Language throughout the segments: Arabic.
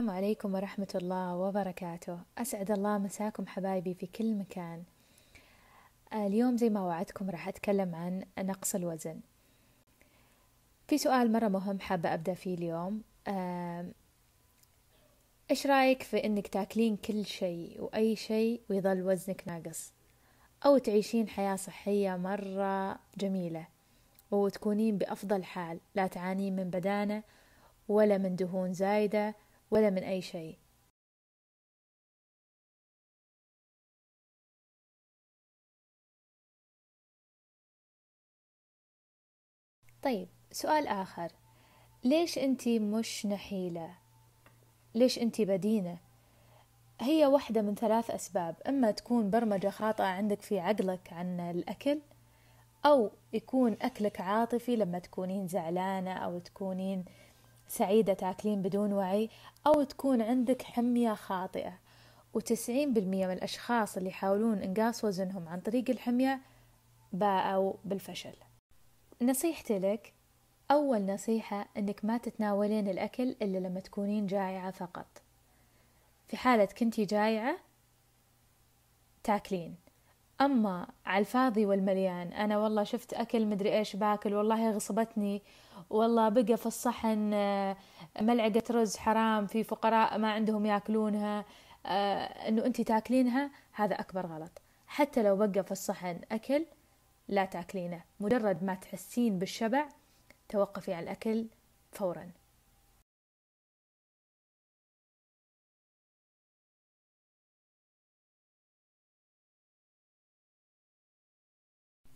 السلام عليكم ورحمة الله وبركاته أسعد الله مساكم حبايبي في كل مكان اليوم زي ما وعدتكم راح أتكلم عن نقص الوزن في سؤال مرة مهم حابة أبدأ فيه اليوم إيش رأيك في إنك تاكلين كل شيء وأي شيء ويظل وزنك ناقص أو تعيشين حياة صحية مرة جميلة وتكونين بأفضل حال لا تعانين من بدانة ولا من دهون زايدة ولا من أي شيء طيب سؤال آخر ليش أنت مش نحيلة؟ ليش أنت بدينة؟ هي واحدة من ثلاث أسباب إما تكون برمجة خاطئة عندك في عقلك عن الأكل أو يكون أكلك عاطفي لما تكونين زعلانة أو تكونين آه سعيدة تاكلين بدون وعي أو تكون عندك حمية خاطئة وتسعين بالمية من الأشخاص اللي يحاولون إنقاص وزنهم عن طريق الحمية باءوا بالفشل نصيحتي لك أول نصيحة أنك ما تتناولين الأكل إلا لما تكونين جائعة فقط في حالة كنتي جائعة تاكلين أما على الفاضي والمليان أنا والله شفت أكل مدري إيش باكل والله غصبتني والله بقى في الصحن آه، ملعقة رز حرام في فقراء ما عندهم ياكلونها آه، أنه أنت تاكلينها هذا أكبر غلط حتى لو بقى في الصحن أكل لا تاكلينه مجرد ما تحسين بالشبع توقفي على الأكل فوراً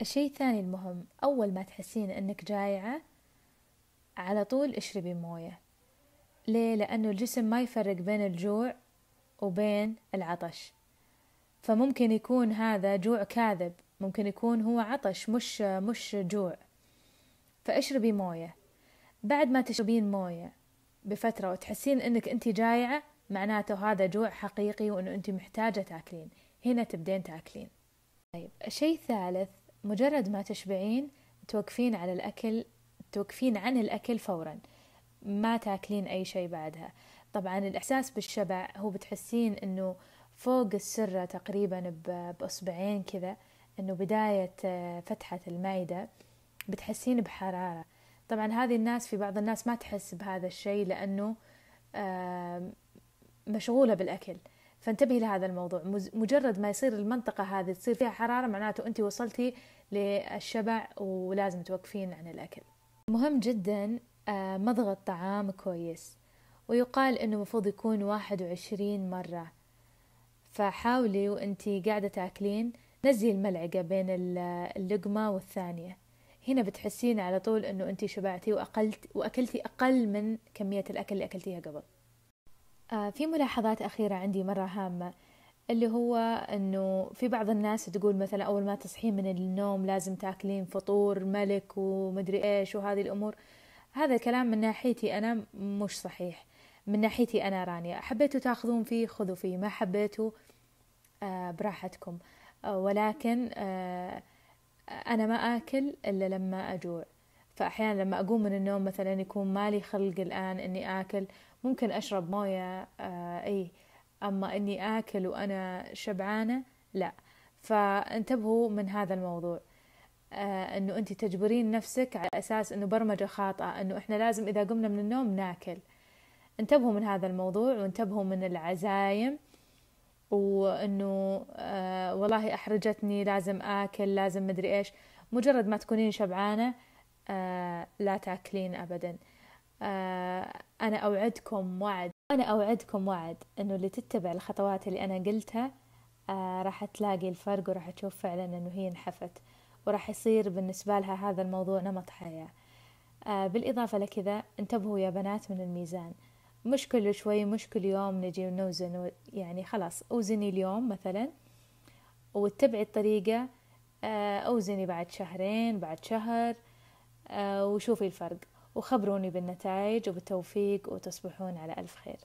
الشيء الثاني المهم أول ما تحسين أنك جايعة على طول اشربي موية ليه؟ لأنه الجسم ما يفرق بين الجوع وبين العطش فممكن يكون هذا جوع كاذب ممكن يكون هو عطش مش مش جوع فاشربي موية بعد ما تشربين موية بفترة وتحسين انك انت جايعة معناته هذا جوع حقيقي وانه انت محتاجة تاكلين هنا تبدين تاكلين طيب الشيء الثالث مجرد ما تشبعين توقفين على الأكل توقفين عن الأكل فورا ما تاكلين أي شيء بعدها طبعا الإحساس بالشبع هو بتحسين أنه فوق السرة تقريبا بأصبعين كذا أنه بداية آه، فتحة المعدة بتحسين بحرارة طبعا هذه الناس في بعض الناس ما تحس بهذا الشيء لأنه مشغولة بالأكل فانتبهي لهذا الموضوع مجرد ما يصير المنطقة هذه تصير فيها حرارة معناته أنت وصلتي للشبع ولازم توقفين عن الأكل مهم جدا آه، مضغ الطعام كويس ويقال أنه مفروض يكون واحد وعشرين مرة فحاولي وأنتي قاعدة تاكلين نزلي الملعقة بين اللقمة والثانية هنا بتحسين على طول أنه أنتي شبعتي وأقلت وأكلتي أقل من كمية الأكل اللي أكلتيها قبل آه، في ملاحظات أخيرة عندي مرة هامة اللي هو أنه في بعض الناس تقول مثلا أول ما تصحين من النوم لازم تاكلين فطور ملك ومدري إيش وهذه الأمور هذا الكلام من ناحيتي أنا مش صحيح من ناحيتي أنا رانيا حبيتوا تاخذون فيه خذوا فيه ما حبيتوا آه، براحتكم آه، ولكن أنا ما آكل إلا لما أجوع فأحيانا لما أقوم من النوم مثلا يكون مالي خلق الآن إني آكل ممكن أشرب موية آه، أي أما إني آكل وأنا شبعانة لا فانتبهوا من هذا الموضوع آه، إنه أنت تجبرين نفسك على أساس إنه برمجة خاطئة إنه إحنا لازم إذا قمنا من النوم ناكل انتبهوا من هذا الموضوع وانتبهوا من العزايم وانه آه، والله احرجتني لازم اكل لازم مدري ايش مجرد ما تكونين شبعانه آه، لا تاكلين ابدا آه، انا اوعدكم وعد انا اوعدكم وعد انه اللي تتبع الخطوات اللي انا قلتها آه، راح تلاقي الفرق وراح تشوف فعلا انه هي انحفت وراح يصير بالنسبة لها هذا الموضوع نمط حياة بالإضافة لكذا انتبهوا يا بنات من الميزان مش كل شوي مش كل يوم نجي نوزن يعني خلاص أوزني اليوم مثلا واتبعي الطريقة أوزني بعد شهرين بعد شهر آه، وشوفي الفرق وخبروني بالنتائج وبالتوفيق وتصبحون على ألف خير